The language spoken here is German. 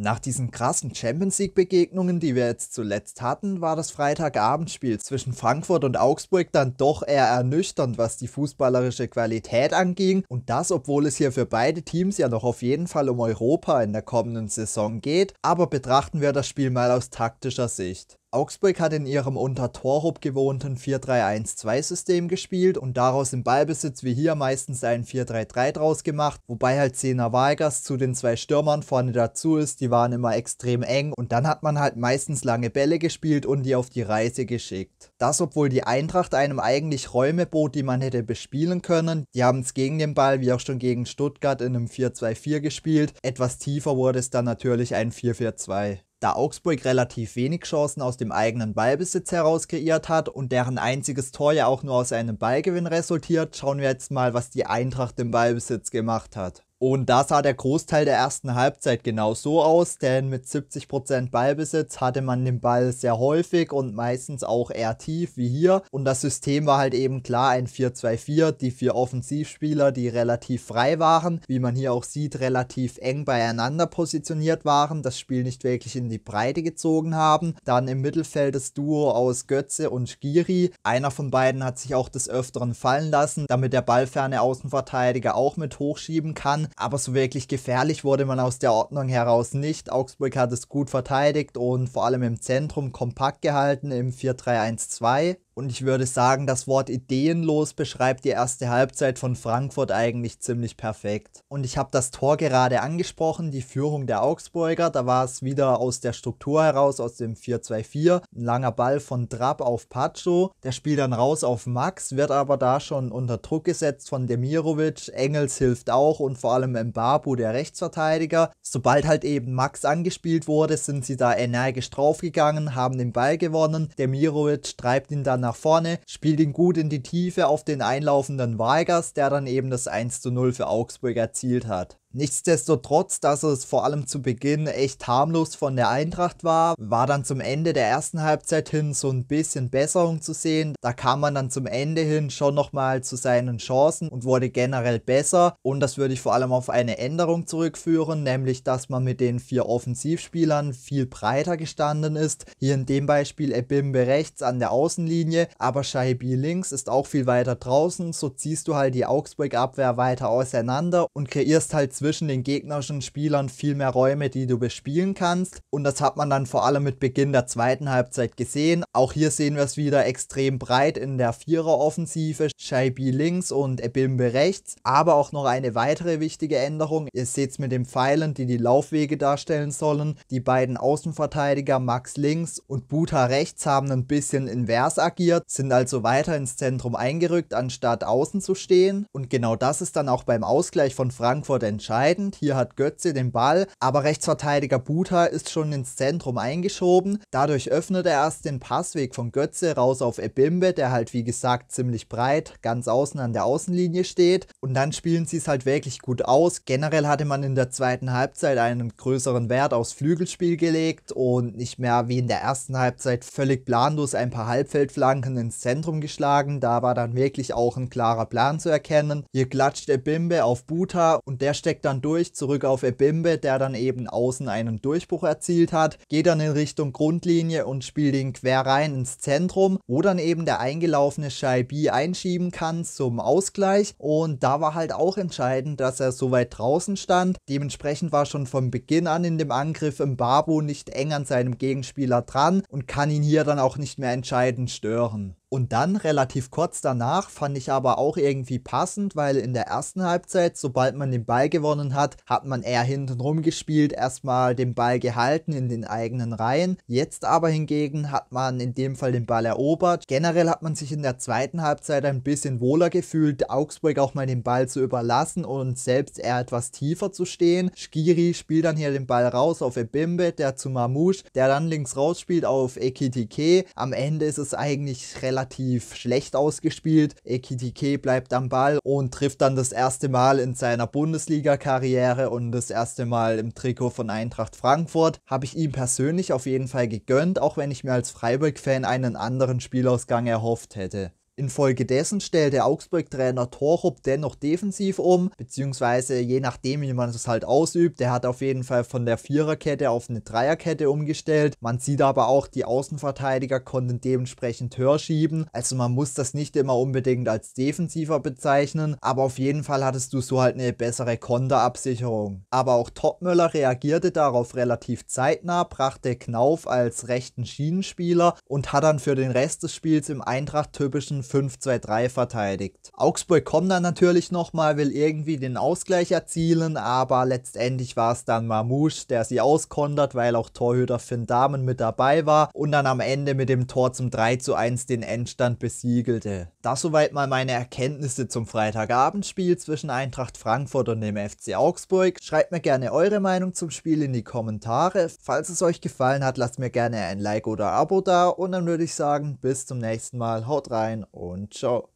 Nach diesen krassen Champions League-Begegnungen, die wir jetzt zuletzt hatten, war das Freitagabendspiel zwischen Frankfurt und Augsburg dann doch eher ernüchternd, was die fußballerische Qualität anging. Und das, obwohl es hier für beide Teams ja noch auf jeden Fall um Europa in der kommenden Saison geht. Aber betrachten wir das Spiel mal aus taktischer Sicht. Augsburg hat in ihrem unter Torhub gewohnten 4-3-1-2-System gespielt und daraus im Ballbesitz wie hier meistens ein 4-3-3 draus gemacht, wobei halt Zehner Vargas zu den zwei Stürmern vorne dazu ist, die waren immer extrem eng und dann hat man halt meistens lange Bälle gespielt und die auf die Reise geschickt. Das obwohl die Eintracht einem eigentlich Räume bot, die man hätte bespielen können, die haben es gegen den Ball, wie auch schon gegen Stuttgart in einem 4-2-4 gespielt, etwas tiefer wurde es dann natürlich ein 4-4-2 da Augsburg relativ wenig Chancen aus dem eigenen Ballbesitz heraus kreiert hat und deren einziges Tor ja auch nur aus einem Ballgewinn resultiert, schauen wir jetzt mal, was die Eintracht im Ballbesitz gemacht hat. Und da sah der Großteil der ersten Halbzeit genau so aus, denn mit 70% Ballbesitz hatte man den Ball sehr häufig und meistens auch eher tief wie hier. Und das System war halt eben klar ein 4-2-4, die vier Offensivspieler, die relativ frei waren, wie man hier auch sieht, relativ eng beieinander positioniert waren, das Spiel nicht wirklich in die Breite gezogen haben. Dann im Mittelfeld das Duo aus Götze und Giri. Einer von beiden hat sich auch des Öfteren fallen lassen, damit der ballferne Außenverteidiger auch mit hochschieben kann aber so wirklich gefährlich wurde man aus der Ordnung heraus nicht. Augsburg hat es gut verteidigt und vor allem im Zentrum kompakt gehalten im 4-3-1-2. Und ich würde sagen, das Wort ideenlos beschreibt die erste Halbzeit von Frankfurt eigentlich ziemlich perfekt. Und ich habe das Tor gerade angesprochen, die Führung der Augsburger. Da war es wieder aus der Struktur heraus, aus dem 4-2-4. Ein langer Ball von Trapp auf Pacho. Der spielt dann raus auf Max, wird aber da schon unter Druck gesetzt von Demirovic. Engels hilft auch und vor allem Mbabu, der Rechtsverteidiger. Sobald halt eben Max angespielt wurde, sind sie da energisch draufgegangen, haben den Ball gewonnen. Demirovic treibt ihn dann nach vorne, spielt ihn gut in die Tiefe auf den einlaufenden Vargas, der dann eben das 1 zu 0 für Augsburg erzielt hat. Nichtsdestotrotz, dass es vor allem zu Beginn echt harmlos von der Eintracht war, war dann zum Ende der ersten Halbzeit hin so ein bisschen Besserung zu sehen. Da kam man dann zum Ende hin schon nochmal zu seinen Chancen und wurde generell besser. Und das würde ich vor allem auf eine Änderung zurückführen, nämlich dass man mit den vier Offensivspielern viel breiter gestanden ist. Hier in dem Beispiel Ebimbe rechts an der Außenlinie, aber Shaibi links ist auch viel weiter draußen. So ziehst du halt die Augsburg-Abwehr weiter auseinander und kreierst halt zwischen zwischen den gegnerischen Spielern viel mehr Räume, die du bespielen kannst. Und das hat man dann vor allem mit Beginn der zweiten Halbzeit gesehen. Auch hier sehen wir es wieder extrem breit in der vierer Viereroffensive. Shaibi links und Ebimbe rechts. Aber auch noch eine weitere wichtige Änderung. Ihr seht es mit den Pfeilen, die die Laufwege darstellen sollen. Die beiden Außenverteidiger Max links und Buta rechts haben ein bisschen invers agiert, sind also weiter ins Zentrum eingerückt, anstatt außen zu stehen. Und genau das ist dann auch beim Ausgleich von Frankfurt entscheidend entscheidend. Hier hat Götze den Ball, aber Rechtsverteidiger Buta ist schon ins Zentrum eingeschoben. Dadurch öffnet er erst den Passweg von Götze raus auf Ebimbe, der halt wie gesagt ziemlich breit ganz außen an der Außenlinie steht. Und dann spielen sie es halt wirklich gut aus. Generell hatte man in der zweiten Halbzeit einen größeren Wert aufs Flügelspiel gelegt und nicht mehr wie in der ersten Halbzeit völlig planlos ein paar Halbfeldflanken ins Zentrum geschlagen. Da war dann wirklich auch ein klarer Plan zu erkennen. Hier klatscht Ebimbe auf Buta und der steckt steckt dann durch, zurück auf Ebimbe, der dann eben außen einen Durchbruch erzielt hat, geht dann in Richtung Grundlinie und spielt ihn quer rein ins Zentrum, wo dann eben der eingelaufene Scheibi einschieben kann zum Ausgleich und da war halt auch entscheidend, dass er so weit draußen stand. Dementsprechend war schon von Beginn an in dem Angriff Mbabu nicht eng an seinem Gegenspieler dran und kann ihn hier dann auch nicht mehr entscheidend stören. Und dann relativ kurz danach fand ich aber auch irgendwie passend, weil in der ersten Halbzeit, sobald man den Ball gewonnen hat, hat man eher hinten rumgespielt, erstmal den Ball gehalten in den eigenen Reihen. Jetzt aber hingegen hat man in dem Fall den Ball erobert. Generell hat man sich in der zweiten Halbzeit ein bisschen wohler gefühlt, Augsburg auch mal den Ball zu überlassen und selbst eher etwas tiefer zu stehen. Skiri spielt dann hier den Ball raus auf Ebimbe, der zu Mamouche, der dann links raus spielt auf Ekitike. Am Ende ist es eigentlich relativ relativ schlecht ausgespielt. Ekitike bleibt am Ball und trifft dann das erste Mal in seiner Bundesliga-Karriere und das erste Mal im Trikot von Eintracht Frankfurt. Habe ich ihm persönlich auf jeden Fall gegönnt, auch wenn ich mir als Freiburg-Fan einen anderen Spielausgang erhofft hätte. Infolgedessen stellte Augsburg-Trainer Torup dennoch defensiv um, beziehungsweise je nachdem, wie man es halt ausübt. Der hat auf jeden Fall von der Viererkette auf eine Dreierkette umgestellt. Man sieht aber auch, die Außenverteidiger konnten dementsprechend höher schieben. Also man muss das nicht immer unbedingt als defensiver bezeichnen, aber auf jeden Fall hattest du so halt eine bessere Konterabsicherung. Aber auch Topmöller reagierte darauf relativ zeitnah, brachte Knauf als rechten Schienenspieler und hat dann für den Rest des Spiels im Eintracht-typischen 5-2-3 verteidigt. Augsburg kommt dann natürlich nochmal, will irgendwie den Ausgleich erzielen, aber letztendlich war es dann Mamouche, der sie auskontert, weil auch Torhüter Finn Damen mit dabei war und dann am Ende mit dem Tor zum 3-1 den Endstand besiegelte. Das soweit mal meine Erkenntnisse zum Freitagabendspiel zwischen Eintracht Frankfurt und dem FC Augsburg. Schreibt mir gerne eure Meinung zum Spiel in die Kommentare. Falls es euch gefallen hat, lasst mir gerne ein Like oder Abo da und dann würde ich sagen, bis zum nächsten Mal. Haut rein 温州。